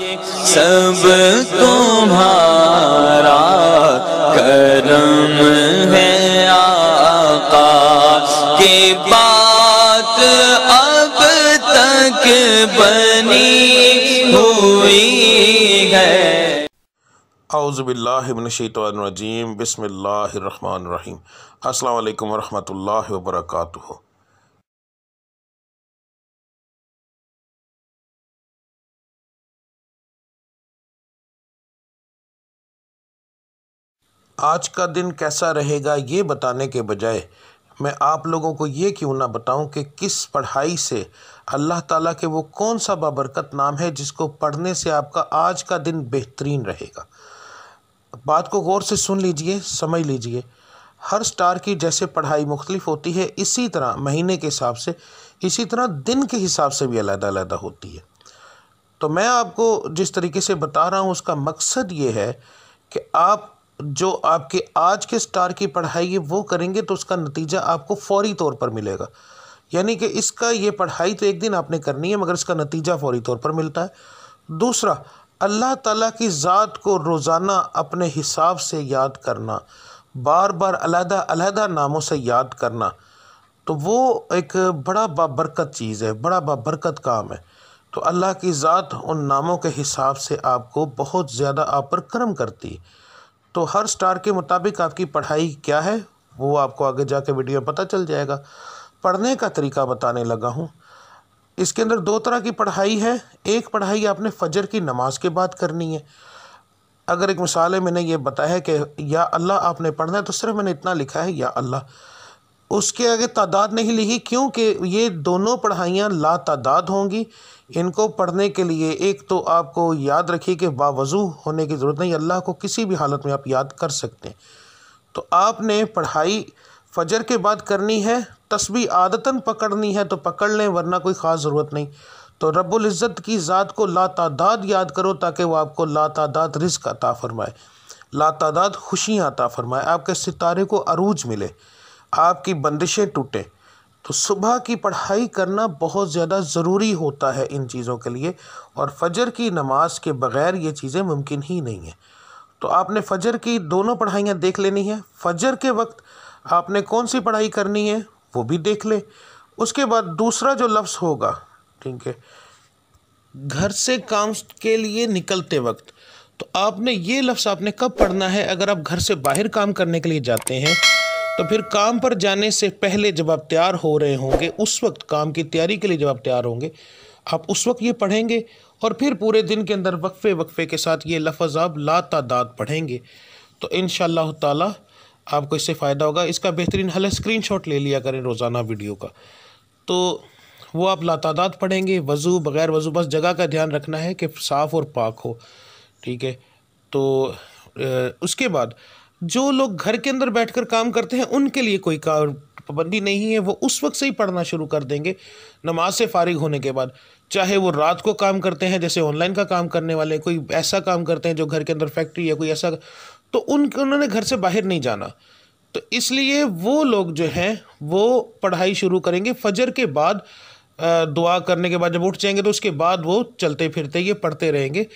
सब तुम्हारा करम है आका के बात अब तक बनी हुई है अउज़बिल्लिमिनशैतरजीम बसमीम अल्लाम वरहमल वर्का आज का दिन कैसा रहेगा ये बताने के बजाय मैं आप लोगों को ये क्यों ना बताऊं कि किस पढ़ाई से अल्लाह ताला के वो कौन सा बाबरकत नाम है जिसको पढ़ने से आपका आज का दिन बेहतरीन रहेगा बात को गौर से सुन लीजिए समझ लीजिए हर स्टार की जैसे पढ़ाई मुख्तलिफ होती है इसी तरह महीने के हिसाब से इसी तरह दिन के हिसाब से भी अलग अलग होती है तो मैं आपको जिस तरीके से बता रहा हूँ उसका मकसद ये है कि आप जो आपके आज के स्टार की पढ़ाई है वो करेंगे तो उसका नतीजा आपको फौरी तौर पर मिलेगा यानी कि इसका ये पढ़ाई तो एक दिन आपने करनी है मगर इसका नतीजा फौरी तौर पर मिलता है दूसरा अल्लाह ताला की ज़ात को रोज़ाना अपने हिसाब से याद करना बार बार अलहदा अलहदा नामों से याद करना तो वो एक बड़ा बाबरकत चीज़ है बड़ा बाबरकत काम है तो अल्लाह की ज़ात उन नामों के हिसाब से आपको बहुत ज़्यादा आप पर करम करती है तो हर स्टार के मुताबिक आपकी पढ़ाई क्या है वो आपको आगे जाके वीडियो में पता चल जाएगा पढ़ने का तरीका बताने लगा हूँ इसके अंदर दो तरह की पढ़ाई है एक पढ़ाई आपने फजर की नमाज के बाद करनी है अगर एक मिसाल है मैंने ये बताया कि या अल्लाह आपने पढ़ना है तो सिर्फ मैंने इतना लिखा है या अल्लाह उसके आगे तादाद नहीं लिखी क्योंकि ये दोनों पढ़ाइयाँ ला तादाद होंगी इनको पढ़ने के लिए एक तो आपको याद रखिए कि बावजू होने की ज़रूरत नहीं अल्लाह को किसी भी हालत में आप याद कर सकते हैं तो आपने पढ़ाई फजर के बाद करनी है तस्बी आदतन पकड़नी है तो पकड़ लें वरना कोई ख़ास ज़रूरत नहीं तो रब्ज़त की ज़ात को तादाद याद करो ताकि वह आपको तादाद रिस्क अता फ़रमाए ला तादाद खुशियाँ अता फ़रमाए आपके सितारे को अरूज मिले आपकी बंदिशें टूटें तो सुबह की पढ़ाई करना बहुत ज़्यादा ज़रूरी होता है इन चीज़ों के लिए और फजर की नमाज के बग़ैर ये चीज़ें मुमकिन ही नहीं हैं तो आपने फजर की दोनों पढ़ाइयाँ देख लेनी है फजर के वक्त आपने कौन सी पढ़ाई करनी है वो भी देख लें उसके बाद दूसरा जो लफ्ज़ होगा ठीक है घर से काम के लिए निकलते वक्त तो आपने ये लफ्ज़ आपने कब पढ़ना है अगर आप घर से बाहर काम करने के लिए जाते हैं तो फिर काम पर जाने से पहले जब आप तैयार हो रहे होंगे उस वक्त काम की तैयारी के लिए जब आप तैयार होंगे आप उस वक्त ये पढ़ेंगे और फिर पूरे दिन के अंदर वक्फ़े वक्फ़े के साथ ये लफज आप ला तादाद पढ़ेंगे तो इन शह आपको इससे फ़ायदा होगा इसका बेहतरीन हल स्क्रीन शॉट ले लिया करें रोज़ाना वीडियो का तो वो आप लातादाद पढ़ेंगे वज़ू बग़ैर वज़ू बस जगह का ध्यान रखना है कि साफ़ और पाक हो ठीक है तो उसके बाद जो लोग घर के अंदर बैठकर काम करते हैं उनके लिए कोई पाबंदी नहीं है वो उस वक्त से ही पढ़ना शुरू कर देंगे नमाज से फारिग होने के बाद चाहे वो रात को काम करते हैं जैसे ऑनलाइन का काम करने वाले कोई ऐसा काम करते हैं जो घर के अंदर फैक्ट्री या कोई ऐसा तो उन उन्होंने घर से बाहर नहीं जाना तो इसलिए वो लोग जो हैं वो पढ़ाई शुरू करेंगे फजर के बाद दुआ करने के बाद जब उठ जाएंगे तो उसके बाद वो चलते फिरते ये पढ़ते रहेंगे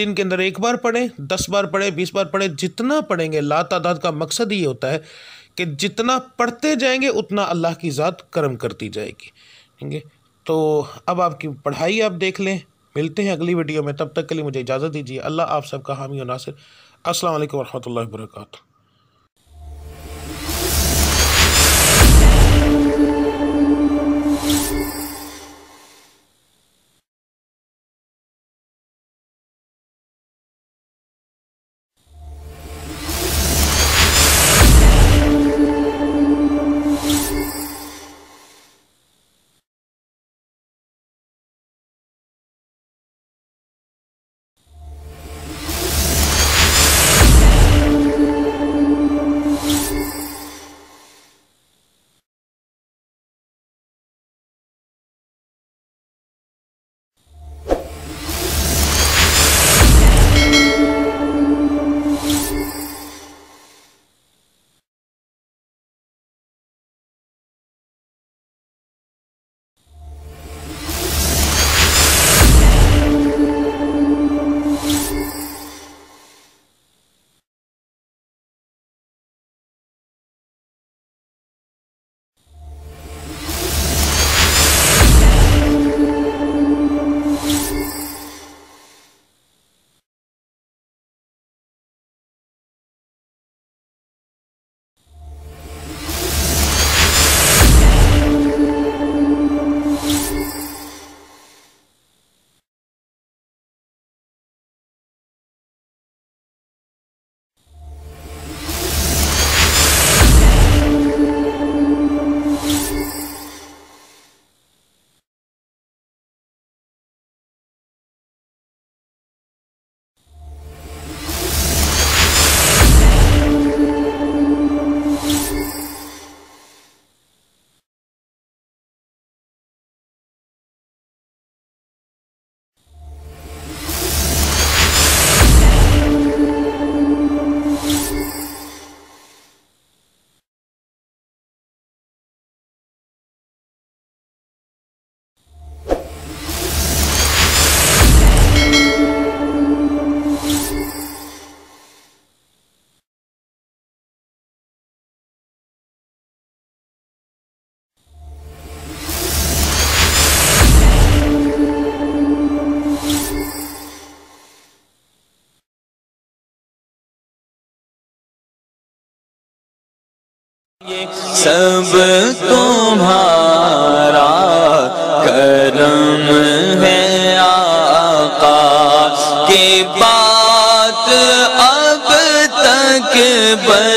दिन के अंदर एक बार पढ़ें दस बार पढ़ें बीस बार पढ़ें जितना पढ़ेंगे ला तादाद का मकसद ये होता है कि जितना पढ़ते जाएंगे उतना अल्लाह की ज़ात कर्म करती जाएगी ठीक है तो अब आपकी पढ़ाई आप देख लें मिलते हैं अगली वीडियो में तब तक के लिए मुझे इजाज़त दीजिए अल्लाह आप सबका हामी नासिर असल वरहमल वर्का सब तुम्हारा करम है आका के बात अब तक बन